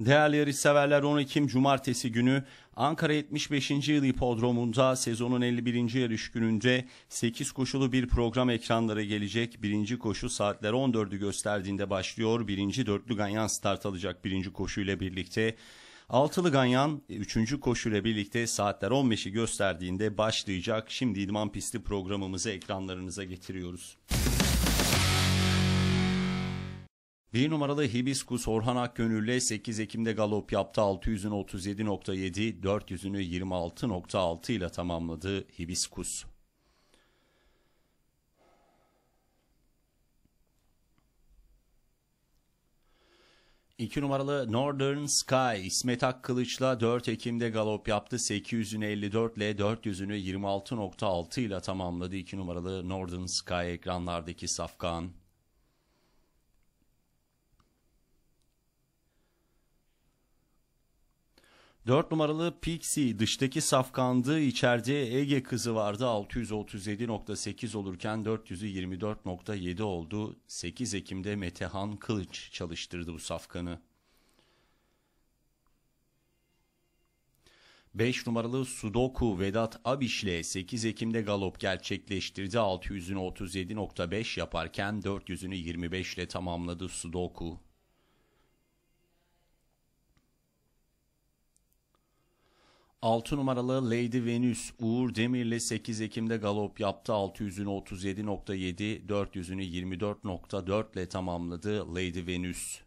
Değerli yarışseverler 10 Ekim Cumartesi günü Ankara 75. Yıl Hipodromu'nda sezonun 51. yarış gününde 8 koşulu bir program ekranlara gelecek. Birinci koşu saatler 14'ü gösterdiğinde başlıyor. Birinci dörtlü ganyan start alacak birinci koşuyla birlikte. Altılı Ganyan e, üçüncü koşuyla birlikte saatler 15'i gösterdiğinde başlayacak. Şimdi idman pisti programımızı ekranlarınıza getiriyoruz. Bir numaralı Hibiskus Orhan Akgönül'le 8 Ekim'de galop yaptı. 600'ünü 37.7, 400'ünü 26.6 ile tamamladı Hibiskus. İki numaralı Northern Sky İsmet Akkılıç'la 4 Ekim'de galop yaptı. 800'ünü 54 ile 400'ünü 26.6 ile tamamladı. İki numaralı Northern Sky ekranlardaki safkan. 4 numaralı Pixie dıştaki safkandı içeride Ege kızı vardı 637.8 olurken 424.7 oldu. 8 Ekim'de Metehan Kılıç çalıştırdı bu safkanı. 5 numaralı Sudoku Vedat Abiş'le 8 Ekim'de galop gerçekleştirdi. 637.5 yaparken 400'ünü 25 ile tamamladı Sudoku. 6 numaralı Lady Venus Uğur Demirli 8 Ekim'de galop yaptı. 600'ünü 37.7, 400'ünü 24.4 ile tamamladı Lady Venus.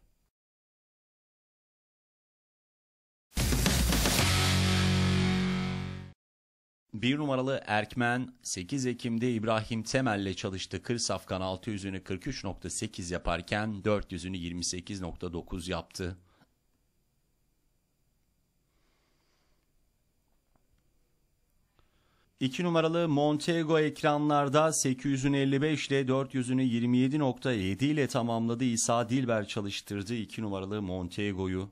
Bir numaralı Erkmen 8 Ekim'de İbrahim Temel'le çalıştı. Kır Safkan 600'ünü 43.8 yaparken 400'ünü 28.9 yaptı. 2 numaralı Montego ekranlarda 855 ile 400'ünü 27.7 ile tamamladı. İsa Dilber çalıştırdı 2 numaralı Montego'yu.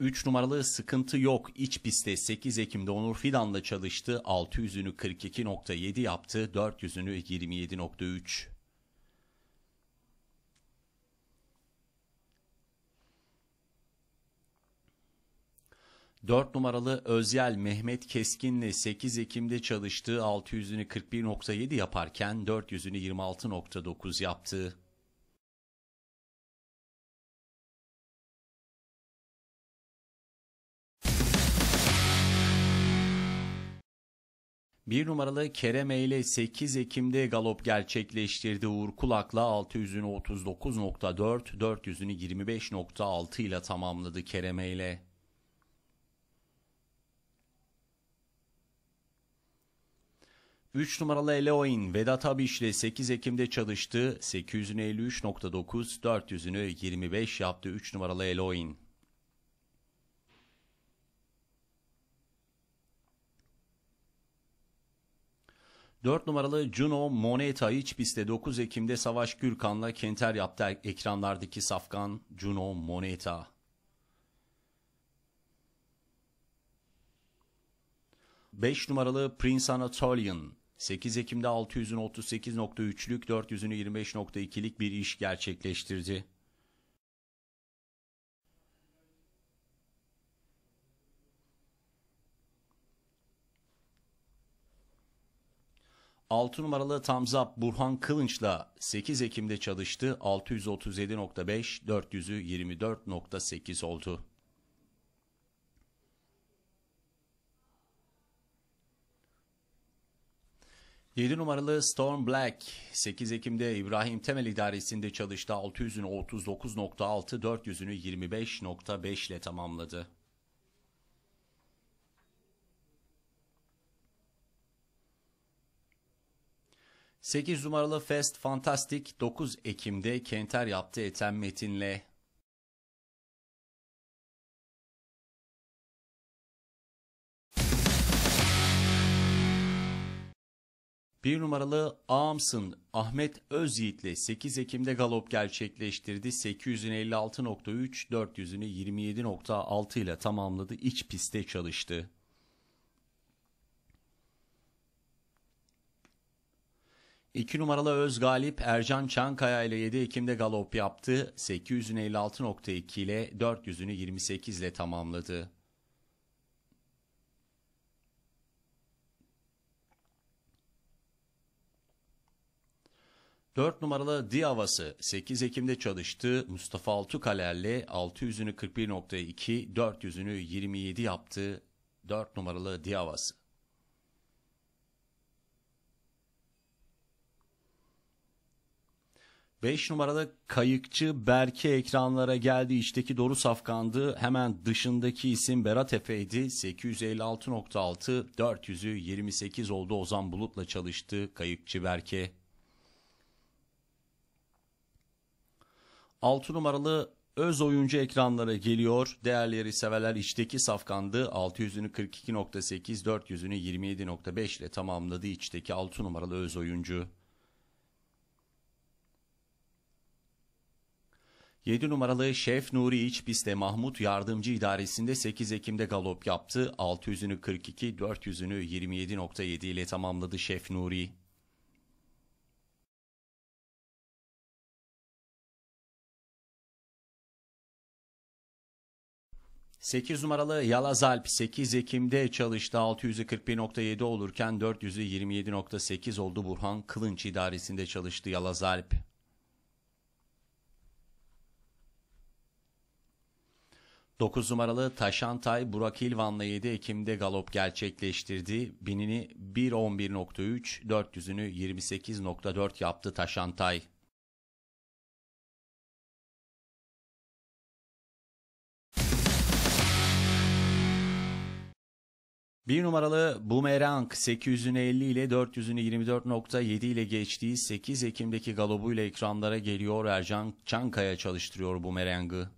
Üç numaralı sıkıntı yok. İç piste 8 Ekim'de Onur Fidan'la çalıştı. 600'ünü 42.7 yaptı. 400'ünü 27.3. 4 numaralı Özyel Mehmet Keskin'le 8 Ekim'de çalıştığı 600'ünü 41.7 yaparken 400'ünü 26.9 yaptı. Bir numaralı Kerem ile 8 Ekim'de galop gerçekleştirdi. Uğur Kulak'la 600'ünü 39.4, 400'ünü 25.6 ile tamamladı Kerem ile. 3 numaralı Eleoin Vedat Abiş ile 8 Ekim'de çalıştı. 853.9 400'ünü 25 yaptı 3 numaralı Eloin. Dört numaralı Juno Moneta iç pistte 9 Ekim'de Savaş Gürkan'la Kenter yaptı ekranlardaki safkan Juno Moneta. Beş numaralı Prince Anatolian 8 Ekim'de 638.3'lük 425.2'lik bir iş gerçekleştirdi. Altı numaralı Tamzap Burhan Kılınç'la 8 Ekim'de çalıştı. 637.5, 400'ü 24.8 oldu. 7 numaralı Storm Black 8 Ekim'de İbrahim Temel İdaresi'nde çalıştı. 600'ünü 39.6, 400'ünü 25.5 ile tamamladı. Sekiz numaralı Fest Fantastic 9 Ekim'de Kenter yaptı eten Metin'le. Bir numaralı Ağamsın Ahmet ile 8 Ekim'de galop gerçekleştirdi. 856.3, 400'ünü 27.6 ile tamamladı. İç piste çalıştı. İki numaralı Öz Galip Ercan Çankaya ile 7 Ekim'de galop yaptı. 856.2 ile 400'ünü 28 ile tamamladı. 4 numaralı Diavas'ı 8 Ekim'de çalıştı. Mustafa Altukaler'le 600'ünü 41.2, 400'ünü 27 yaptı. 4 numaralı Diavas'ı. Beş numaralı kayıkçı Berke ekranlara geldi. İçteki Doru Safkan'dı. Hemen dışındaki isim Berat Efe'ydi. 856.6, 400'ü 28 oldu. Ozan Bulut'la çalıştı kayıkçı Berke. 6 numaralı öz oyuncu ekranlara geliyor. Değerleri severler içteki safkandı 600'ünü 42.8, 400'ünü 27.5 ile tamamladı içteki 6 numaralı öz oyuncu. 7 numaralı Şef Nuri İç pistte Mahmut Yardımcı İdaresi'nde 8 Ekim'de galop yaptı. 600'ünü 42, 400'ünü 27.7 ile tamamladı Şef Nuri. 8 numaralı Yalaz Alp 8 Ekim'de çalıştı 641.7 olurken 427.8 oldu Burhan Kılınç idaresinde çalıştı Yalaz Alp. Dokuz numaralı Taşantay Burak İlvan'la 7 Ekim'de galop gerçekleştirdi. Binini 1.11.3, 400'ünü 28.4 yaptı Taşantay. Bir numaralı Boomerang 850 ile 400'ünü 24.7 ile geçtiği 8 Ekim'deki galobuyla ekranlara geliyor. Ercan Çankaya çalıştırıyor Bumerangı.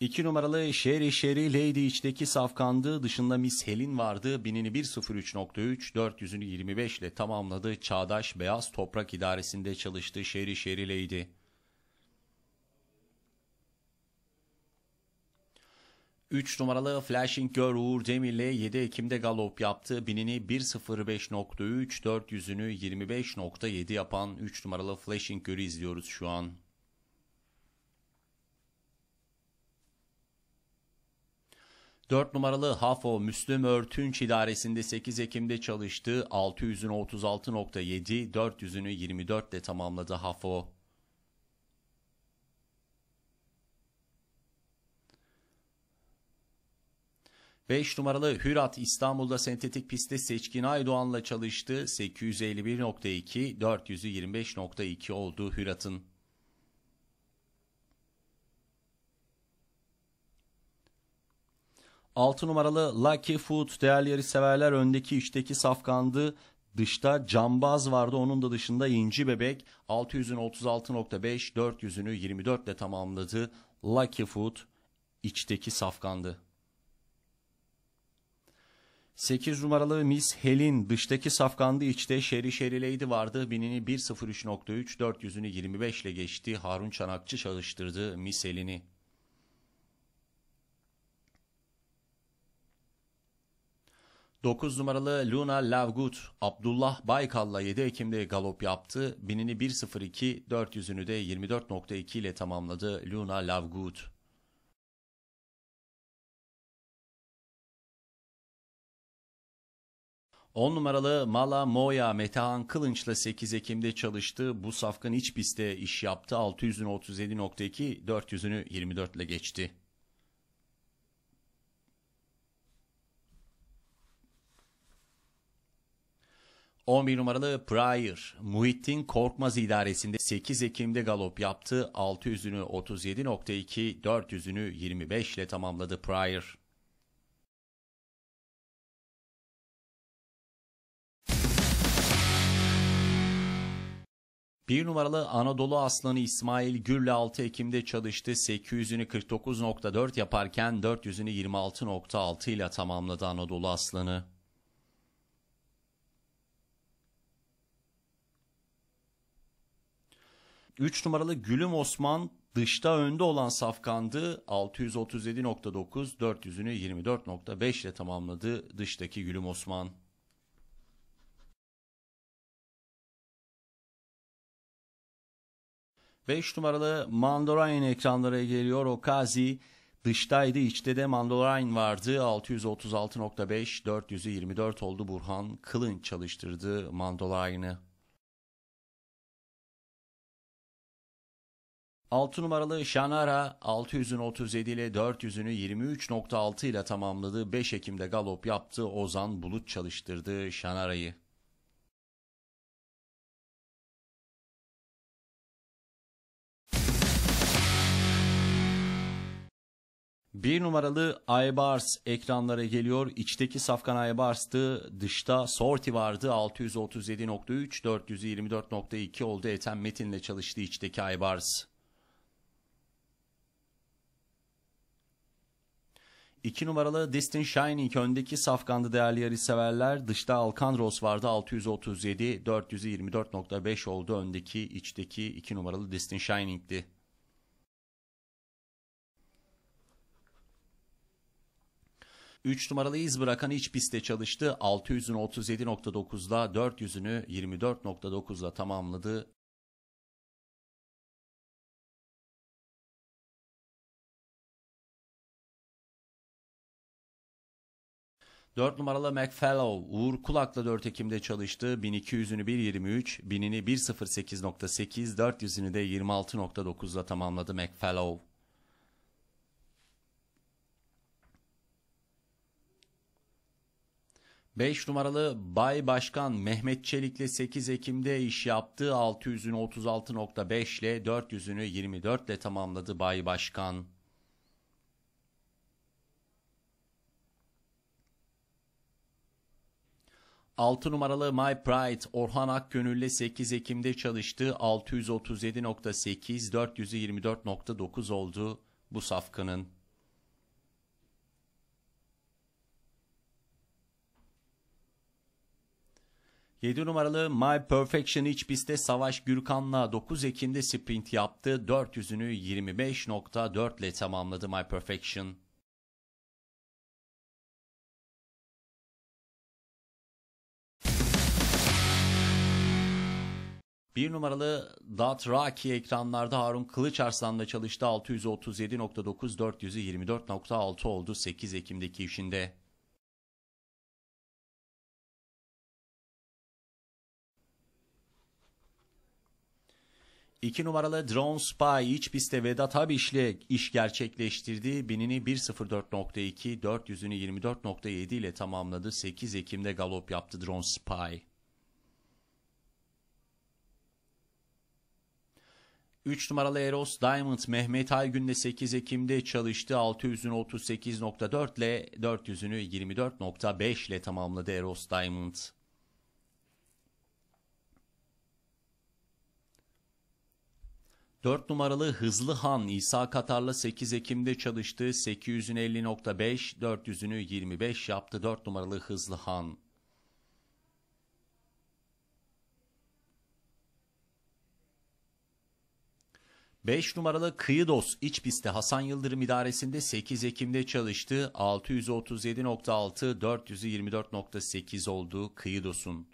İki numaralı Sherry Sherry Lady içteki safkandı dışında Miss Helen vardı. Binini 1.03.3 400'ünü 25 ile tamamladı. Çağdaş Beyaz Toprak İdaresi'nde çalıştı Sherry Sherry Lady. 3 numaralı Flashing Girl Uğur Demir'le 7 Ekim'de galop yaptı. Binini 1.05.3, 400'ünü 25.7 yapan 3 numaralı Flashing Girl'ü izliyoruz şu an. Dört numaralı Hafo Müslüm Örtünç idaresinde 8 Ekim'de çalıştı. 600'ünü 36.7, 400'ünü 24 ile tamamladı Hafo. 5 numaralı Hürat İstanbul'da sentetik pistte Seçkin Aydoğan'la çalıştı. 851.2, 425.2 oldu Hürat'ın. Altı numaralı Lucky Food değerli yarı severler öndeki içteki safkandı. Dışta cambaz vardı onun da dışında inci bebek 600'ün 36.5 400'ünü 24 ile tamamladı. Lucky Food içteki safkandı. 8 numaralı Miss Helin dıştaki safkandı içte Şeri Şerileydi vardı. Binini 1.03.3 400'ünü 25 ile geçti. Harun Çanakçı çalıştırdı Miss Helin'i. Dokuz numaralı Luna Lavgut Abdullah Baykal'la 7 Ekim'de galop yaptı. Binini 1.02 400'ünü de 24.2 ile tamamladı Luna Lavgut. 10 numaralı Mala Moya Metehan Kılınç'la 8 Ekim'de çalıştı. Bu safkan iç pistte iş yaptı. 600'ünü 37.2, 400'ünü 24 ile geçti. On bir numaralı Pryor, Muhittin Korkmaz idaresinde 8 Ekim'de galop yaptı. 600'ünü 37.2, 400'ünü 25 ile tamamladı Pryor. Bir numaralı Anadolu Aslanı İsmail Gür'le 6 Ekim'de çalıştı. 800'ünü 49.4 yaparken 400'ünü 26.6 ile tamamladı Anadolu Aslanı. Üç numaralı Gülüm Osman dışta önde olan safkandı. 637.9, 400'ünü 24.5 ile tamamladı dıştaki Gülüm Osman. 5 numaralı Mandarain ekranlara geliyor. Okazi dıştaydı içte de Mandarain vardı. 636.5 424 oldu Burhan Kılın çalıştırdı Mandarain'i. 6 numaralı Şanara 600'ün 37 ile 400'ünü 23.6 ile tamamladı. 5 Ekim'de galop yaptı. Ozan Bulut çalıştırdı Şanara'yı. Bir numaralı Aybars ekranlara geliyor. İçteki Safkan Aybars'tı. Dışta Sorti vardı. 637.3, 424.2 oldu. Ethem Metin'le çalıştı içteki Aybars. İki numaralı Destin Shining öndeki safkandı değerli yarış severler. Dışta Alkanros vardı 637, 424.5 oldu öndeki içteki iki numaralı Destin Shining'di. 3 numaralı iz bırakan iç pistte çalıştı. 600'ünü 37.9'da 400'ünü 24.9'da tamamladı. Dört numaralı McFellow, Uğur Kulak'la 4 Ekim'de çalıştı. 1200'ünü 1.23, 1000'ini 1.08.8, 400'ünü de 26.9'la tamamladı McFellow. 5 numaralı Bay Başkan Mehmet Çelik'le 8 Ekim'de iş yaptı. 600'ünü 36.5 ile 400'ünü 24 ile tamamladı Bay Başkan. Altı numaralı My Pride Orhan Akgönül'le 8 Ekim'de çalıştı. 637.8, 424.9 oldu bu safkanın. 7 numaralı My Perfection iç pistte Savaş Gürkan'la 9 Ekim'de sprint yaptı. 400'ünü 25.4 ile tamamladı My Perfection. Bir numaralı Dat Raki ekranlarda Harun Kılıç Arslan'la çalıştı. 637.9, 400'ü 24.6 oldu 8 Ekim'deki işinde. 2 numaralı Drone Spy iç pistte Vedat Habiş'le iş gerçekleştirdi. Binini 1.04.2, 400'ünü 24.7 ile tamamladı. 8 Ekim'de galop yaptı Drone Spy. 3 numaralı Eros Diamond Mehmet Aygün'le 8 Ekim'de çalıştı. 600'ünü 38.4 ile 400'ünü 24.5 ile tamamladı Eros Diamond. 4 numaralı Hızlı Han İsa Katar'la 8 Ekim'de çalıştı 850.5, 400'ünü 25 yaptı 4 numaralı Hızlı Han. Beş numaralı Kıyıdos iç pistte Hasan Yıldırım idaresinde 8 Ekim'de çalıştı. 637.6, 424.8 oldu Kıyıdos'un.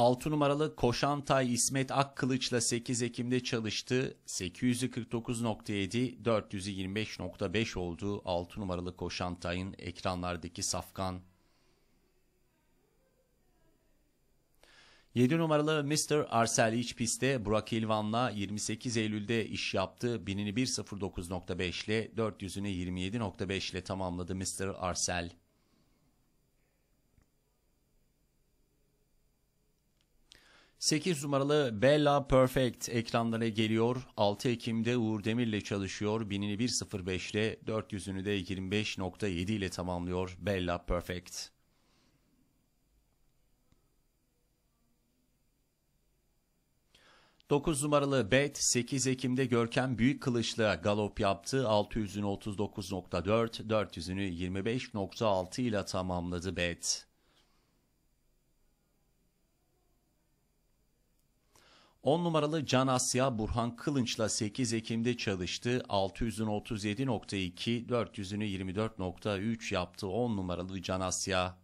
6 numaralı Koşantay İsmet Akkılıç'la 8 Ekim'de çalıştı. 849.7, 425.5 oldu 6 numaralı Koşantay'ın ekranlardaki safkan. 7 numaralı Mr. Arsel iç pistte Burak İlvan'la 28 Eylül'de iş yaptı. 1000'ini ile 400'ünü 27.5 ile tamamladı Mr. Arsel. 8 numaralı Bella Perfect ekranlara geliyor. 6 Ekim'de Uğur Demir'le çalışıyor. 1000'ini 1.05 ile 400'ünü de 25.7 ile tamamlıyor Bella Perfect. Dokuz numaralı Bet 8 Ekim'de Görkem Büyük Kılıç'la galop yaptı. 600'ünü 39.4, 400'ünü 25.6 ile tamamladı Bet. 10 numaralı Can Asya Burhan Kılınç'la 8 Ekim'de çalıştı. 637.2 37.2, 400'ünü 24.3 yaptı 10 numaralı Can Asya.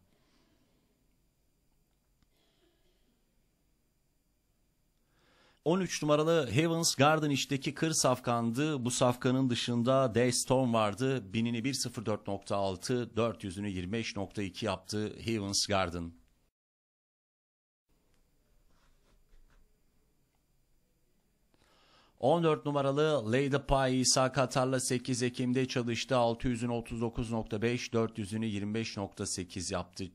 ...13 numaralı Heaven's Garden işteki kır safkandı. Bu safkanın dışında Day Storm vardı. Binini 1.04.6, 400'ünü 25.2 yaptı Heaven's Garden. 14 numaralı Lady Pie İsa Katar'la 8 Ekim'de çalıştı. 600'ünü 39.5, 400'ünü 25.8 yaptı.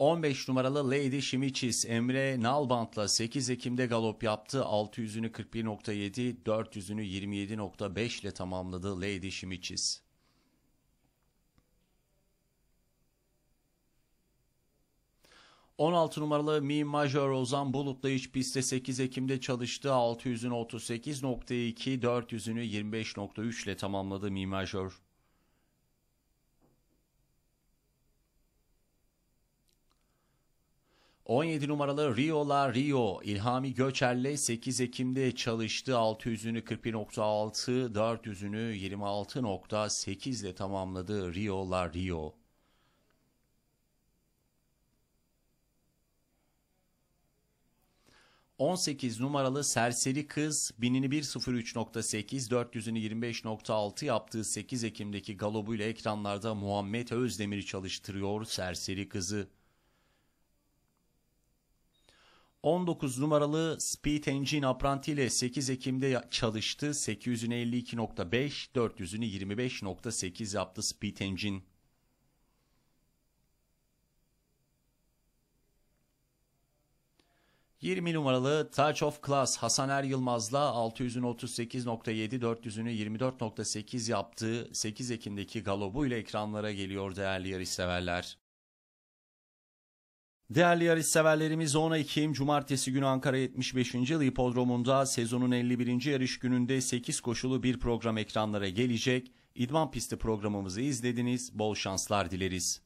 ...15 numaralı Lady Shimichis Emre Nalbant'la 8 Ekim'de galop yaptı. 600'ünü 41.7, 400'ünü 27.5 ile tamamladı Lady Shimichis. 16 numaralı Mi Major Ozan Bulut'la iç pistte 8 Ekim'de çalıştı. 600'ünü 38.2, 400'ünü 25.3 ile tamamladı Mi Major. ...17 numaralı Rio La Rio İlhami Göçer'le 8 Ekim'de çalıştı. 600'ünü 41.6, 400'ünü 26.8 ile tamamladı Rio La Rio. 18 numaralı Serseri Kız 1000'ini 1.03.8, 400'ünü 25.6 yaptığı 8 Ekim'deki galobuyla ekranlarda Muhammed Özdemir'i çalıştırıyor Serseri Kız'ı. 19 numaralı Speed Engine Apprenti ile 8 Ekim'de çalıştı. 852.5, 400'ünü 25.8 yaptı Speed Engine. 20 numaralı Touch of Class Hasan Er Yılmaz'la 638.7 400'ünü 24.8 yaptığı 8 Ekim'deki galobu ile ekranlara geliyor değerli yarışseverler. Değerli yarışseverlerimiz 10 Ekim Cumartesi günü Ankara 75. Yıl Hipodromu'nda sezonun 51. yarış gününde 8 koşulu bir program ekranlara gelecek. İdman pisti programımızı izlediniz. Bol şanslar dileriz.